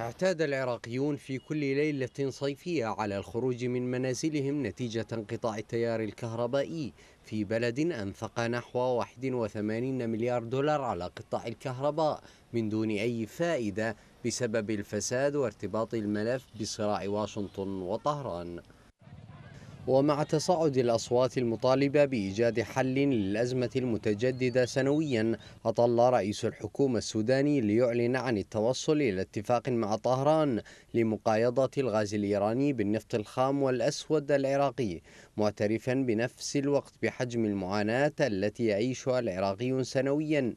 اعتاد العراقيون في كل ليلة صيفية على الخروج من منازلهم نتيجة انقطاع التيار الكهربائي في بلد أنفق نحو 81 مليار دولار على قطاع الكهرباء من دون أي فائدة بسبب الفساد وارتباط الملف بصراع واشنطن وطهران ومع تصاعد الأصوات المطالبة بإيجاد حل للأزمة المتجددة سنويا أطل رئيس الحكومة السوداني ليعلن عن التوصل إلى اتفاق مع طهران لمقايضة الغاز الإيراني بالنفط الخام والأسود العراقي معترفا بنفس الوقت بحجم المعاناة التي يعيشها العراقي سنويا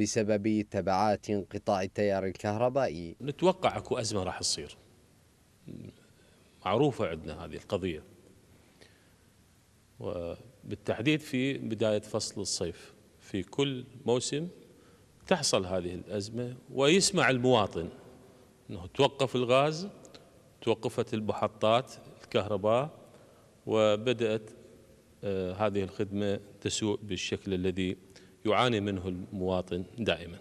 بسبب تبعات انقطاع التيار الكهربائي نتوقع اكو أزمة راح تصير معروفة عندنا هذه القضية وبالتحديد في بداية فصل الصيف في كل موسم تحصل هذه الأزمة ويسمع المواطن أنه توقف الغاز توقفت المحطات الكهرباء وبدأت آه، هذه الخدمة تسوء بالشكل الذي يعاني منه المواطن دائما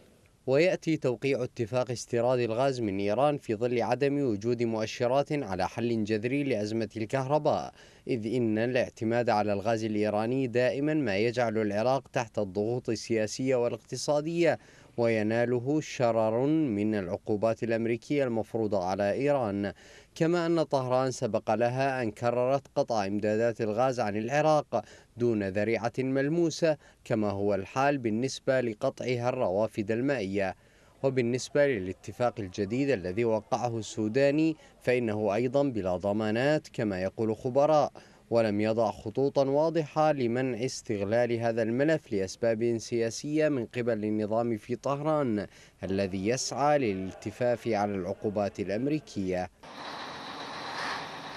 ويأتي توقيع اتفاق استيراد الغاز من إيران في ظل عدم وجود مؤشرات على حل جذري لأزمة الكهرباء إذ إن الاعتماد على الغاز الإيراني دائما ما يجعل العراق تحت الضغوط السياسية والاقتصادية ويناله شرر من العقوبات الأمريكية المفروضة على إيران كما أن طهران سبق لها أن كررت قطع إمدادات الغاز عن العراق دون ذريعة ملموسة كما هو الحال بالنسبة لقطعها الروافد المائية وبالنسبة للاتفاق الجديد الذي وقعه السوداني فإنه أيضا بلا ضمانات كما يقول خبراء ولم يضع خطوطا واضحة لمنع استغلال هذا الملف لأسباب سياسية من قبل النظام في طهران الذي يسعى للالتفاف على العقوبات الأمريكية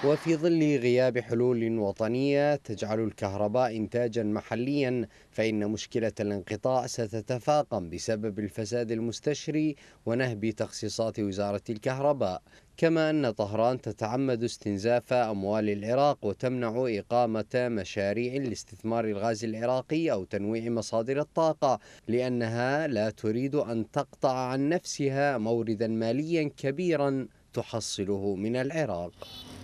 وفي ظل غياب حلول وطنية تجعل الكهرباء إنتاجا محليا فإن مشكلة الانقطاع ستتفاقم بسبب الفساد المستشري ونهب تخصيصات وزارة الكهرباء كما أن طهران تتعمد استنزاف أموال العراق وتمنع إقامة مشاريع لاستثمار الغاز العراقي أو تنويع مصادر الطاقة لأنها لا تريد أن تقطع عن نفسها موردا ماليا كبيرا تحصله من العراق